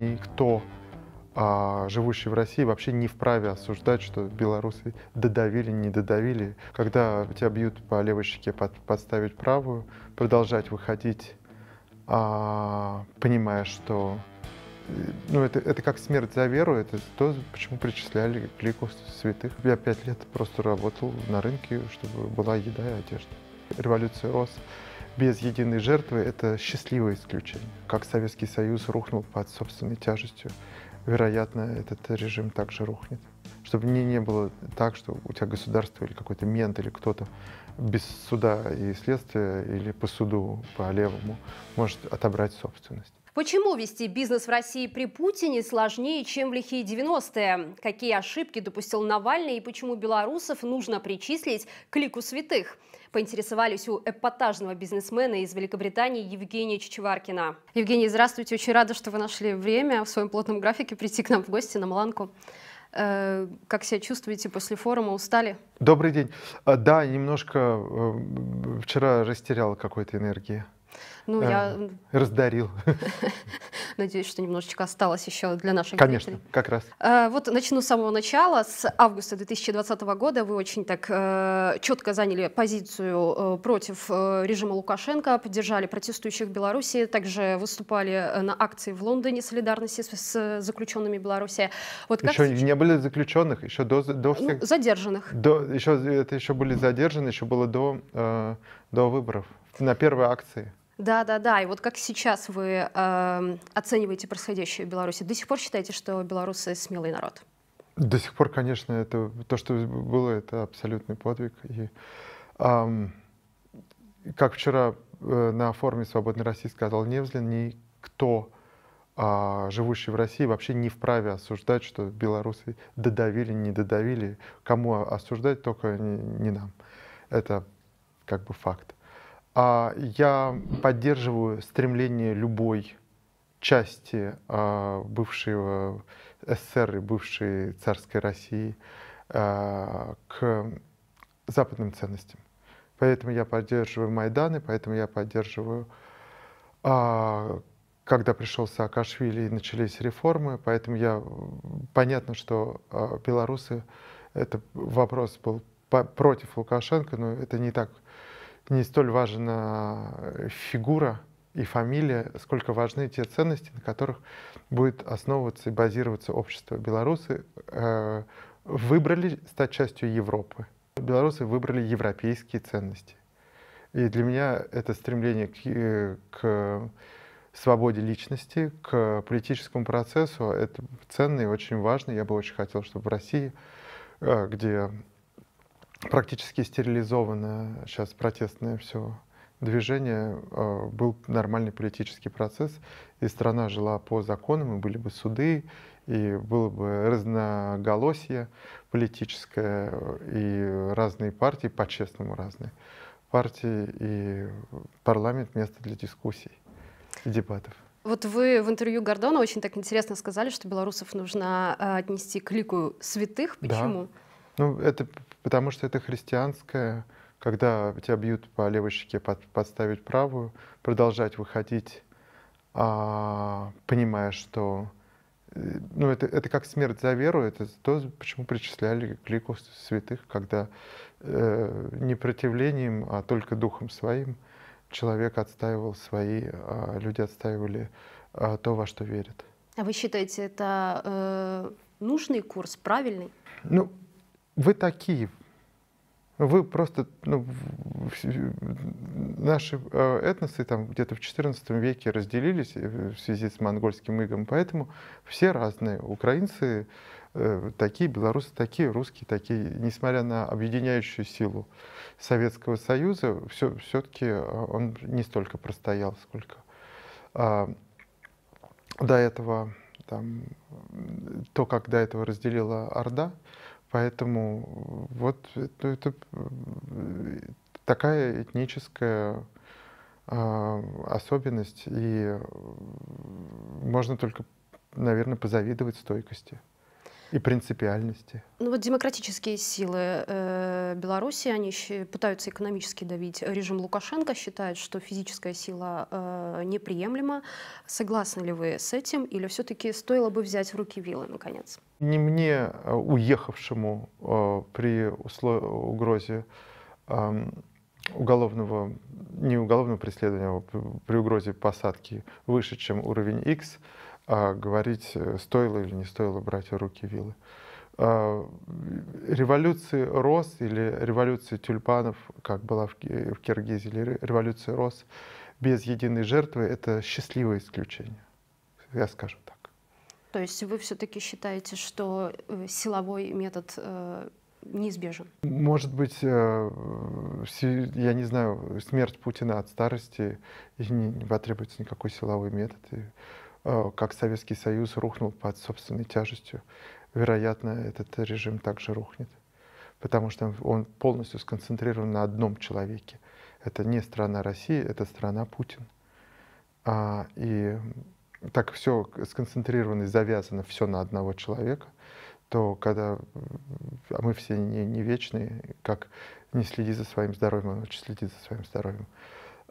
Никто, а, живущий в России, вообще не вправе осуждать, что белорусы додавили, не додавили. Когда тебя бьют по левой щеке, под, подставить правую, продолжать выходить, а, понимая, что э, ну, это, это как смерть за веру, это то, почему причисляли к лику святых. Я пять лет просто работал на рынке, чтобы была еда и одежда. Революция рос без единой жертвы – это счастливое исключение. Как Советский Союз рухнул под собственной тяжестью, вероятно, этот режим также рухнет. Чтобы не, не было так, что у тебя государство или какой-то мент или кто-то без суда и следствия или по суду, по левому, может отобрать собственность. Почему вести бизнес в России при Путине сложнее, чем в лихие 90-е? Какие ошибки допустил Навальный и почему белорусов нужно причислить к лику святых? Поинтересовались у эпатажного бизнесмена из Великобритании Евгения Чичеваркина. Евгений, здравствуйте. Очень рада, что вы нашли время в своем плотном графике прийти к нам в гости на Маланку. Э, как себя чувствуете после форума? Устали? Добрый день. А, да, немножко э, вчера растерял какой-то энергии. Ну, э, я... Раздарил. Надеюсь, что немножечко осталось еще для наших Конечно, зрителей. как раз. Э, вот начну с самого начала. С августа 2020 года вы очень так э, четко заняли позицию э, против э, режима Лукашенко, поддержали протестующих в Беларуси, также выступали э, на акции в Лондоне солидарности с, с заключенными Беларуси. Вот как еще сейчас... не были заключенных, еще до... до ну, всех... ну, задержанных. До, еще, это еще были задержаны, еще было до, э, до выборов, на первой акции. Да, да, да. И вот как сейчас вы э, оцениваете происходящее в Беларуси? До сих пор считаете, что белорусы смелый народ? До сих пор, конечно, это то, что было, это абсолютный подвиг. И, эм, как вчера э, на форуме Свободной России сказал Невзлин, никто, э, живущий в России, вообще не вправе осуждать, что белорусы додавили, не додавили. Кому осуждать, только не, не нам. Это как бы факт. А Я поддерживаю стремление любой части а, бывшего э, СССР и бывшей царской России а, к западным ценностям. Поэтому я поддерживаю Майданы, поэтому я поддерживаю, а, когда пришел Саакашвили и начались реформы, поэтому я, понятно, что белорусы, это вопрос был против Лукашенко, но это не так не столь важна э, фигура и фамилия, сколько важны те ценности, на которых будет основываться и базироваться общество. Белорусы э, выбрали стать частью Европы. Белорусы выбрали европейские ценности. И для меня это стремление к, э, к свободе личности, к политическому процессу, это ценно и очень важно. Я бы очень хотел, чтобы в России, э, где практически стерилизовано сейчас протестное все движение, э, был нормальный политический процесс, и страна жила по законам, и были бы суды, и было бы разноголосие политическое, и разные партии, по-честному разные партии, и парламент место для дискуссий и дебатов. Вот вы в интервью Гордона очень так интересно сказали, что белорусов нужно э, отнести к лику святых. Почему? Да ну, это потому что это христианское, когда тебя бьют по левой щеке, под, подставить правую, продолжать выходить, а, понимая, что э, ну, это, это как смерть за веру, это то, почему причисляли к лику святых, когда э, не противлением, а только духом своим человек отстаивал свои, а люди отстаивали а, то, во что верят. А вы считаете, это э, нужный курс, правильный? Ну, вы такие. Вы просто, ну, наши э, этносы там где-то в XIV веке разделились э, в связи с монгольским игом, поэтому все разные. Украинцы э, такие, белорусы такие, русские такие. Несмотря на объединяющую силу Советского Союза, все, все-таки он не столько простоял, сколько а, до этого, там, то, как до этого разделила Орда, Поэтому э, вот это, это э, такая этническая э, особенность, и э, можно только, наверное, позавидовать стойкости. И принципиальности. Ну вот демократические силы э, Беларуси, они пытаются экономически давить. Режим Лукашенко считает, что физическая сила э, неприемлема. Согласны ли вы с этим? Или все-таки стоило бы взять в руки вилы, наконец? Не мне, э, уехавшему э, при угрозе э, уголовного, не уголовного преследования, а при угрозе посадки выше, чем уровень X, а говорить, э, стоило или не стоило брать в руки вилы. А, революции роз или революции тюльпанов, как была в Киргизии, или революции роз без единой жертвы, это счастливое исключение. Я скажу так. То есть вы все-таки считаете, что э, силовой метод э, неизбежен? Может быть, э, я не знаю, смерть Путина от старости и не, не потребуется никакой силовой метод. И Э, как Советский Союз рухнул под собственной тяжестью, вероятно, этот режим также рухнет, потому что он полностью сконцентрирован на одном человеке. Это не страна России, это страна Путин. А, и так все сконцентрировано и завязано все на одного человека, то когда а мы все не, не вечные, как не следи за своим здоровьем, а лучше следи за своим здоровьем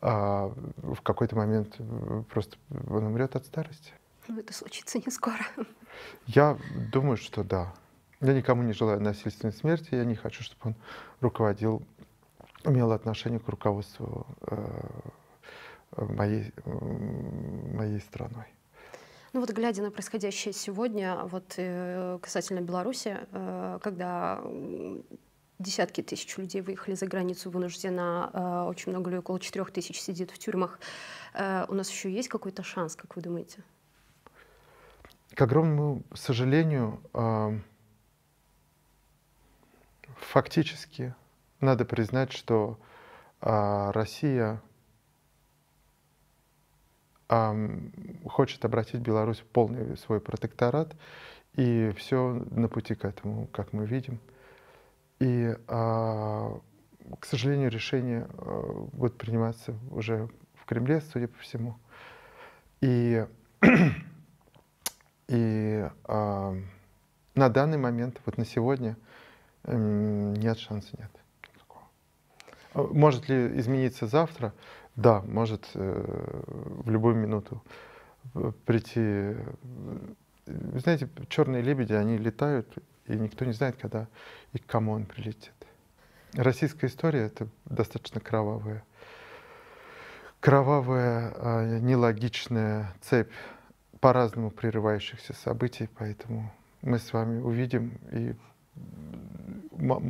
а в какой-то момент э, просто он умрет от старости. Но ну, это случится не скоро. Я думаю, что да. Я никому не желаю насильственной смерти, я не хочу, чтобы он руководил, имел отношение к руководству э, моей, моей страной. Ну вот глядя на происходящее сегодня, вот э, касательно Беларуси, когда десятки тысяч людей выехали за границу вынужденно, э, очень много людей, около четырех тысяч сидит в тюрьмах. Э, у нас еще есть какой-то шанс, как вы думаете? К огромному сожалению, э, фактически надо признать, что Россия эм, хочет обратить Беларусь в полный свой протекторат, и все на пути к этому, как мы видим. И, а, к сожалению, решение а, будет приниматься уже в Кремле, судя по всему. И, и а, на данный момент, вот на сегодня, нет шанса, нет. Может ли измениться завтра? Да, может э, в любую минуту э, прийти. Вы э, знаете, черные лебеди, они летают и никто не знает, когда и к кому он прилетит. Российская история — это достаточно кровавая, кровавая, а, нелогичная цепь по-разному прерывающихся событий, поэтому мы с вами увидим, и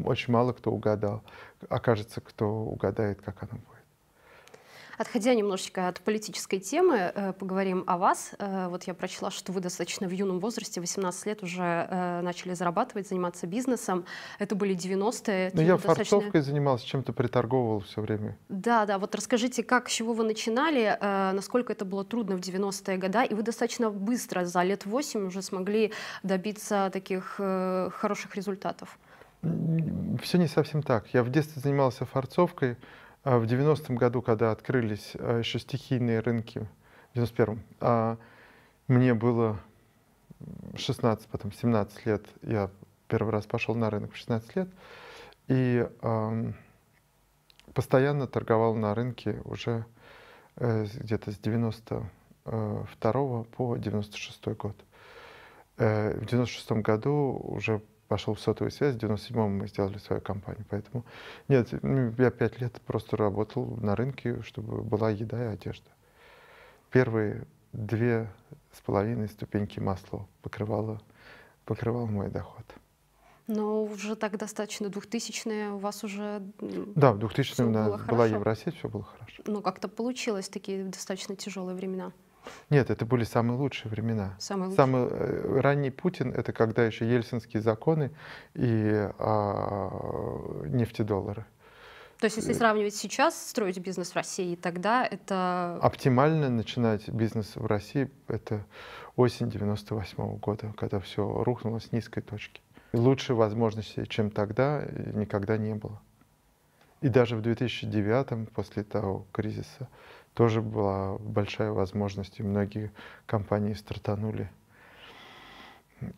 очень мало кто угадал. Окажется, кто угадает, как оно будет. Отходя немножечко от политической темы, э, поговорим о вас. Э, вот я прочла, что вы достаточно в юном возрасте, 18 лет уже э, начали зарабатывать, заниматься бизнесом. Это были 90-е. Но ну, я достаточно... фарцовкой занимался, чем-то приторговывал все время. Да, да. Вот расскажите, как, с чего вы начинали, насколько это было трудно в 90-е годы, и вы достаточно быстро, за лет 8 уже смогли добиться таких хороших результатов. Все не совсем так. Я в детстве занимался фарцовкой, а в 90-м году, когда открылись а, еще стихийные рынки, в 91-м, а, мне было 16, потом 17 лет. Я первый раз пошел на рынок в 16 лет. И постоянно торговал на рынке уже э, где-то с 92 э, по 96 год. Э, в 96 году уже пошел в сотовую связь, в 97-м мы сделали свою компанию. Поэтому нет, ну, я пять лет просто работал на рынке, чтобы была еда и одежда. Первые две с половиной ступеньки масла покрывало, покрывал мой доход. Но уже так достаточно 2000-е у вас уже... Да, в 2000-м была хорошо. Евросеть, все было хорошо. Ну, как-то получилось такие достаточно тяжелые времена. Нет, это были самые лучшие времена. Самые лучшие. Самый э, ранний Путин — это когда еще ельцинские законы и а, нефтедоллары. То есть, если э, сравнивать сейчас, строить бизнес в России, тогда это... Оптимально начинать бизнес в России — это осень 98 -го года, когда все рухнуло с низкой точки. Лучшей возможности, чем тогда, никогда не было. И даже в 2009, после того кризиса, тоже была большая возможность, и многие компании стартанули.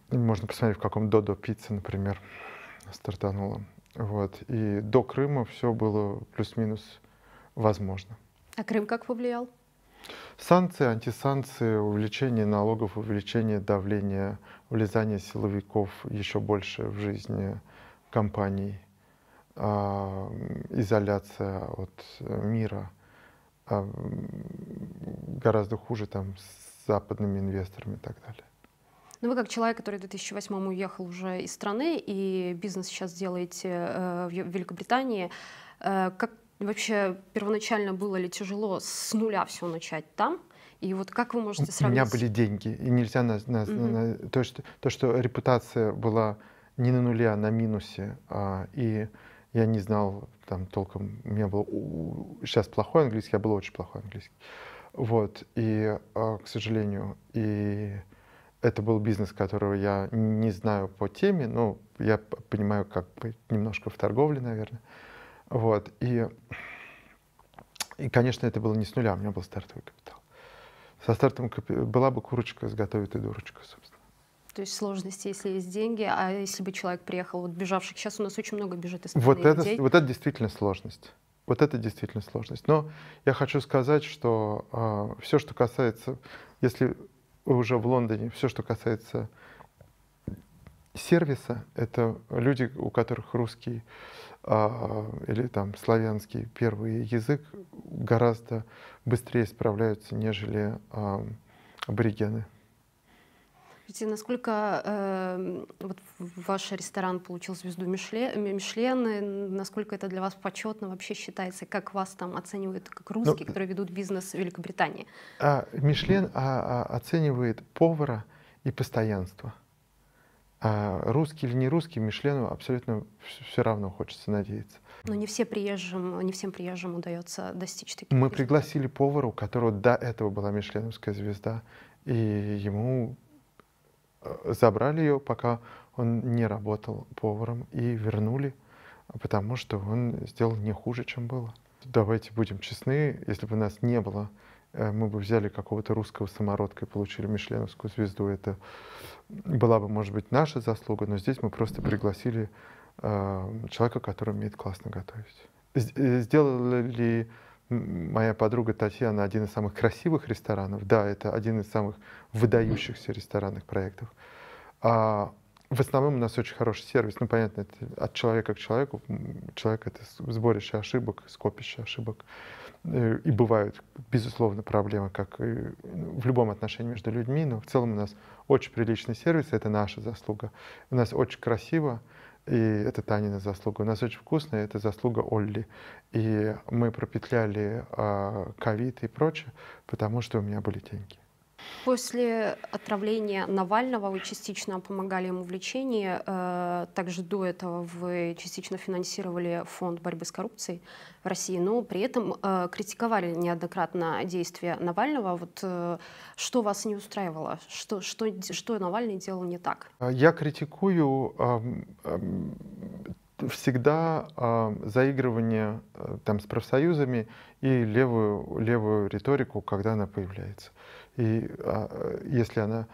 Можно посмотреть, в каком Додо Пицца, например, стартанула. Вот. И до Крыма все было плюс-минус возможно. А Крым как повлиял? Санкции, антисанкции, увеличение налогов, увеличение давления, влезание силовиков еще больше в жизни компаний, а, изоляция от э, мира – а гораздо хуже там с западными инвесторами и так далее. Ну, вы как человек, который в 2008 уехал уже из страны и бизнес сейчас делаете э, в Великобритании, э, как вообще первоначально было ли тяжело с нуля все начать там? И вот как вы можете сравнить? У меня были деньги, и нельзя на, на, mm-hmm. на, то, что то, что репутация была не на нуле, а на минусе, а, и я не знал там толком, у меня был сейчас плохой английский, а был очень плохой английский. Вот, и, а, к сожалению, и это был бизнес, которого я не знаю по теме, но я понимаю как бы немножко в торговле, наверное. Вот, и, и, конечно, это было не с нуля, у меня был стартовый капитал. Со стартовым капиталом была бы курочка, сготовит и дурочка, собственно. То есть сложности, если есть деньги, а если бы человек приехал, вот бежавших, сейчас у нас очень много бежит из страны вот это, Вот это действительно сложность. Вот это действительно сложность. Но я хочу сказать, что э, а, все, что касается, если вы уже в Лондоне, все, что касается сервиса, это люди, у которых русский э, или там славянский первый язык гораздо быстрее справляются, нежели э, аборигены. Видите, насколько э, вот ваш ресторан получил звезду Мишлен, э, Мишлен, насколько это для вас почетно вообще считается, как вас там оценивают как русские, ну, которые ведут бизнес в Великобритании? А, Мишлен а, а, оценивает повара и постоянство. А русский или не русский, Мишлену абсолютно все равно хочется надеяться. Но не, все приезжим, не всем приезжим удается достичь таких Мы пригласили повара, у которого до этого была мишленовская звезда, и ему забрали ее, пока он не работал поваром, и вернули, потому что он сделал не хуже, чем было. Давайте будем честны, если бы нас не было, э, мы бы взяли какого-то русского самородка и получили Мишленовскую звезду. Это была бы, может быть, наша заслуга, но здесь мы просто пригласили э, человека, который умеет классно готовить. Э, сделали моя подруга Татьяна один из самых красивых ресторанов. Да, это один из самых выдающихся ресторанных проектов. А, в основном у нас очень хороший сервис. Ну, понятно, это от человека к человеку. Человек — это сборище ошибок, скопище ошибок. Э, и бывают, безусловно, проблемы, как ну, в любом отношении между людьми, но в целом у нас очень приличный сервис, это наша заслуга. У нас очень красиво, и это Танина заслуга. У нас очень вкусно, это заслуга Олли. И мы пропетляли а, ковид и прочее, потому что у меня были деньги. После отравления Навального вы частично помогали ему в лечении. Э, также до этого вы частично финансировали фонд борьбы с коррупцией в России, но при этом э, критиковали неоднократно действия Навального. Вот э, что вас не устраивало? Что, что, что Навальный делал не так? А, я критикую всегда э, заигрывание э, там с профсоюзами и левую левую риторику, когда она появляется. И а, если она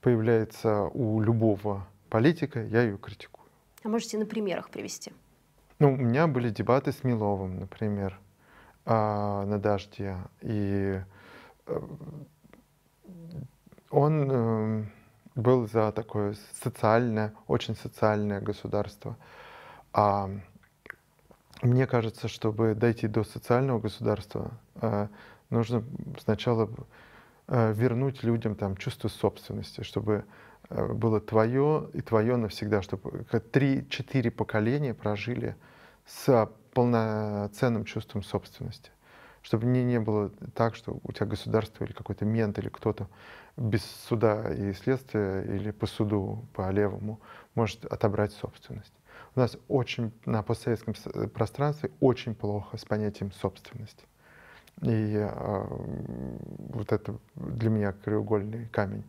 появляется у любого политика, я ее критикую. А можете на примерах привести? Ну, у меня были дебаты с Миловым, например, а, на Дожде. И э, он э, был за такое социальное, очень социальное государство. А мне кажется, чтобы дойти до социального государства, э, нужно сначала Э, вернуть людям там чувство собственности, чтобы э, было твое и твое навсегда, чтобы три-четыре поколения прожили с полноценным чувством собственности. Чтобы не, не было так, что у тебя государство или какой-то мент или кто-то без суда и следствия или по суду, по левому, может отобрать собственность. У нас очень на постсоветском пространстве очень плохо с понятием собственности. И э, вот это для меня краеугольный камень.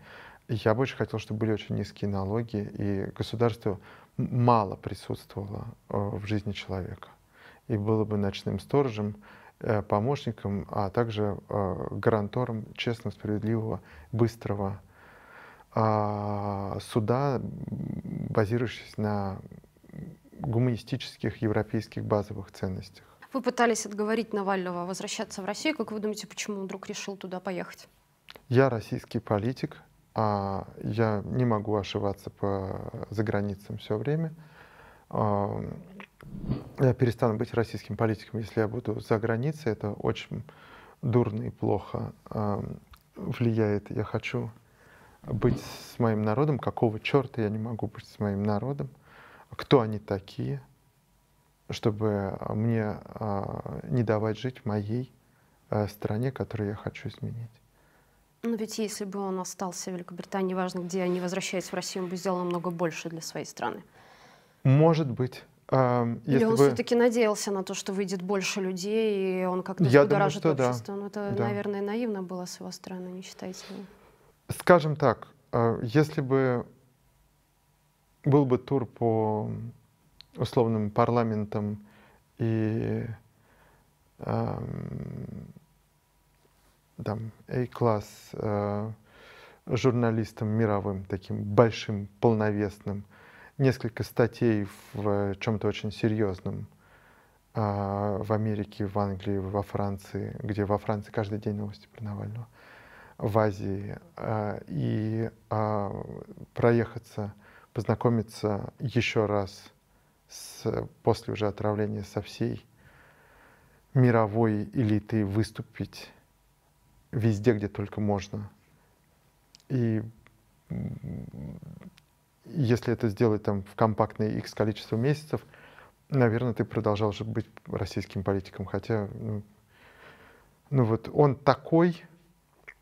Я больше хотел, чтобы были очень низкие налоги, и государство мало присутствовало э, в жизни человека. И было бы ночным сторожем, э, помощником, а также э, гарантором честного, справедливого, быстрого э, суда, базирующегося на гуманистических европейских базовых ценностях. Вы пытались отговорить Навального возвращаться в Россию. Как вы думаете, почему он вдруг решил туда поехать? Я российский политик, а я не могу ошиваться по заграницам все время. А, я перестану быть российским политиком, если я буду за границей. Это очень дурно и плохо а, влияет. Я хочу быть с моим народом. Какого черта я не могу быть с моим народом? Кто они такие? чтобы а, мне а, не давать жить в моей э, стране, которую я хочу изменить. Но ну, ведь если бы он остался в Великобритании, неважно где не возвращаясь в Россию, он бы сделал намного больше для своей страны. Может быть. Э, Или он бы... все-таки надеялся на то, что выйдет больше людей, и он как-то будоражит думаю, что общество. Да. Ну, Но это, да. наверное, наивно было с его стороны, не считаете ли? Скажем так, а, если бы был бы тур по условным парламентом и эм, там A-класс э, журналистом мировым, таким большим, полновесным, несколько статей в э, чем-то очень серьезном э, в Америке, в Англии, во Франции, где во Франции каждый день новости про Навального, в Азии, э, и э, проехаться, познакомиться еще раз с, после уже отравления со всей мировой элиты выступить везде, где только можно. И если это сделать там в компактное X количество месяцев, наверное, ты продолжал же быть российским политиком, хотя, ну, ну вот он такой,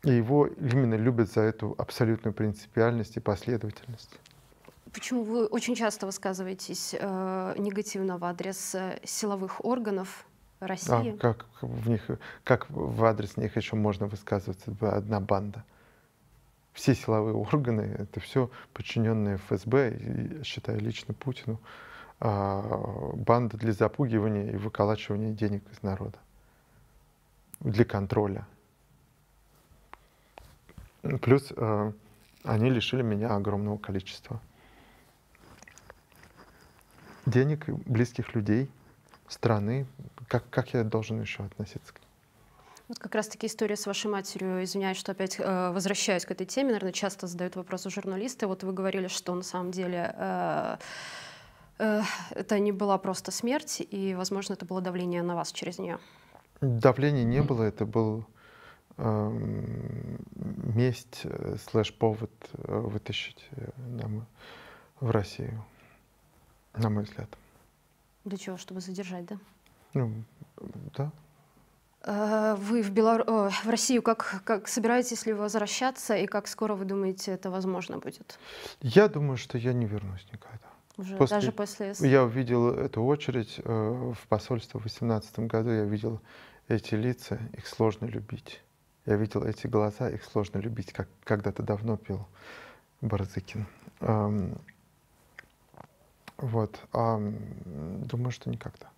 и его именно любят за эту абсолютную принципиальность и последовательность почему вы очень часто высказываетесь э, негативно в адрес э, силовых органов России? А как в них, как в адрес них еще можно высказываться одна банда? Все силовые органы это все подчиненные ФСБ, и, считая лично Путину, э, банда для запугивания и выколачивания денег из народа для контроля. Плюс э, они лишили меня огромного количества денег, близких людей, страны. Как, как я должен еще относиться к ним? Вот как раз-таки история с вашей матерью, извиняюсь, что опять э, возвращаюсь к этой теме, наверное, часто задают вопросы журналисты. Вот вы говорили, что на самом деле э, э, это не была просто смерть, и, возможно, это было давление на вас через нее. Давления не было, это был эм, э, месть слэш-повод э, вытащить э, нам в Россию на мой взгляд. Для чего? Чтобы задержать, да? Ну, да. Э, вы в, Белор... Э, в Россию как, как собираетесь ли возвращаться и как скоро вы думаете это возможно будет? Я думаю, что я не вернусь никогда. Уже после... даже после... Я увидел эту очередь э, в посольство в 2018 году, я видел эти лица, их сложно любить. Я видел эти глаза, их сложно любить, как когда-то давно пел Барзыкин. Вот. А, думаю, что никогда.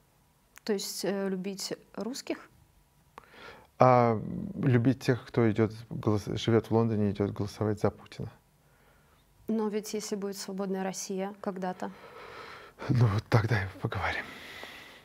То есть э, любить русских? А, любить тех, кто идет, живет в Лондоне и идет голосовать за Путина. Но ведь если будет свободная Россия когда-то. Ну, тогда и поговорим.